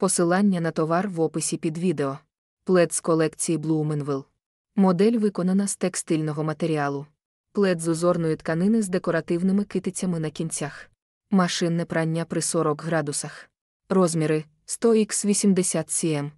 Посилання на товар в описі під відео. Плед з колекції Блуменвилл. Модель виконана з текстильного матеріалу. Плед з узорної тканини з декоративними китицями на кінцях. Машинне прання при 40 градусах. Розміри 100 х 80 cm.